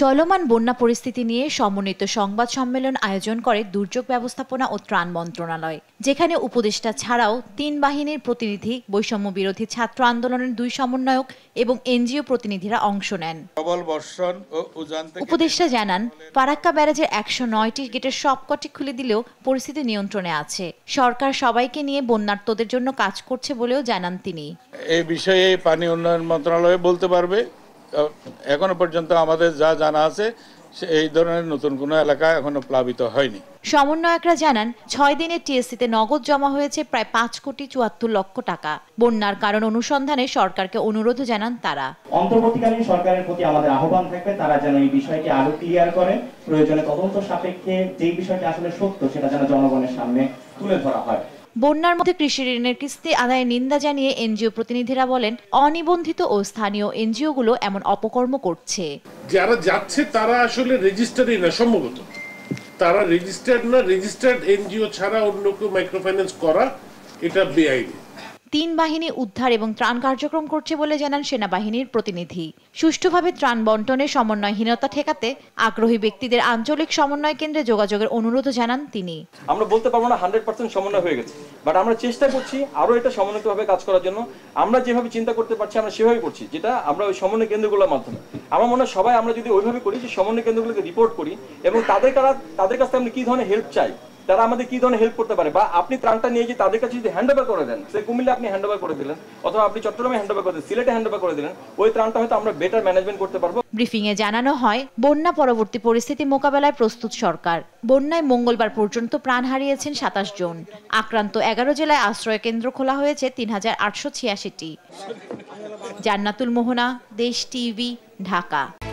চলমান বন্যা পরিস্থিতি নিয়ে সমন্বিত সংবাদ সম্মেলন আয়োজন করে দুর্যোগ ব্যবস্থাপনা ও ত্রাণ মন্ত্রণালয় যেখানে উপদেষ্টা ছাড়াও তিন বাহিনীর প্রতিনিধি বৈষম্য বিরোধী ছাত্র আন্দোলনের দুই সমন্বয়ক এবং এনজিও প্রতিনিধিরা অংশ নেন উপদেষ্টা জানান ফারাক্কা ব্যারাজের একশো নয়টি গেটের সবকটি খুলে দিলেও পরিস্থিতি নিয়ন্ত্রণে আছে সরকার সবাইকে নিয়ে বন্যার্তদের জন্য কাজ করছে বলেও জানান তিনি এই বিষয়ে পানি উন্নয়ন মন্ত্রণালয় বলতে পারবে এখনো পর্যন্ত আমাদের যা জানা আছে এই ধরনের নতুন কোনো এলাকা এখনো প্লাবিত হয়নি সমন্বয়করা জানান ছয় দিনের টিএসসিতে নগদ জমা হয়েছে প্রায় পাঁচ কোটি চুয়াত্তর লক্ষ টাকা বন্যার কারণ অনুসন্ধানে সরকারকে অনুরোধ জানান তারা অন্তর্বর্তীকালীন সরকারের প্রতি আমাদের আহ্বান থাকবে তারা যেন এই বিষয়টি আরো ক্লিয়ার করে প্রয়োজনে তদন্ত সাপেক্ষে যে বিষয়টি আসলে সত্য সেটা যেন জনগণের সামনে তুলে ধরা হয় বন্যার মধ্যে কৃষি ঋণের কিস্তি আদায় নিন্দা জানিয়ে এনজিও প্রতিনিধিরা বলেন অনিবন্ধিত ও স্থানীয় এনজিওগুলো এমন অপকর্ম করছে যারা যাচ্ছে তারা আসলে রেজিস্টারই না সম্ভবত তারা রেজিস্টার্ড না রেজিস্টার্ড এনজিও ছাড়া অন্য কেউ ফাইন্যান্স করা এটা বেআইনি তিন বাহিনী উদ্ধার এবং ত্রাণ কার্যক্রম করছে বলে জানান সেনাবাহিনীর প্রতিনিধি সুষ্ঠুভাবে ত্রাণ বন্টনে সমন্বয়হীনতা ঠেকাতে আগ্রহী ব্যক্তিদের আঞ্চলিক সমন্বয় কেন্দ্রে যোগাযোগের অনুরোধ জানান তিনি আমরা বলতে পারবো না হান্ড্রেড পার্সেন্ট সমন্বয় হয়ে গেছে বাট আমরা চেষ্টা করছি আরও এটা সমন্বিতভাবে কাজ করার জন্য আমরা যেভাবে চিন্তা করতে পারছি আমরা সেভাবে করছি যেটা আমরা ওই সমন্বয় কেন্দ্রগুলোর মাধ্যমে আমার মনে হয় সবাই আমরা যদি ওইভাবে করি যে সমন্বয় কেন্দ্রগুলোকে রিপোর্ট করি এবং তাদের কারা তাদের কাছ থেকে আমরা কী ধরনের হেল্প চাই তারা আমাদের কি ধরনের হেল্প করতে পারে বা আপনি ত্রাণটা নিয়ে গিয়ে তাদের কাছে যদি হ্যান্ড ওভার করে দেন সে কুমিল্লা আপনি হ্যান্ড ওভার করে দিলেন অথবা আপনি চট্টগ্রামে হ্যান্ড ওভার করে দিলেন সিলেটে হ্যান্ড ওভার করে দিলেন ওই ত্রাণটা হয়তো আমরা বেটার ম্যানেজমেন্ট করতে পারবো ব্রিফিং এ জানানো হয় বন্যা পরবর্তী পরিস্থিতি মোকাবেলায় প্রস্তুত সরকার বন্যায় মঙ্গলবার পর্যন্ত প্রাণ হারিয়েছেন সাতাশ জন আক্রান্ত এগারো জেলায় আশ্রয় কেন্দ্র খোলা হয়েছে তিন হাজার আটশো ছিয়াশিটি জান্নাতুল মোহনা দেশ টিভি ঢাকা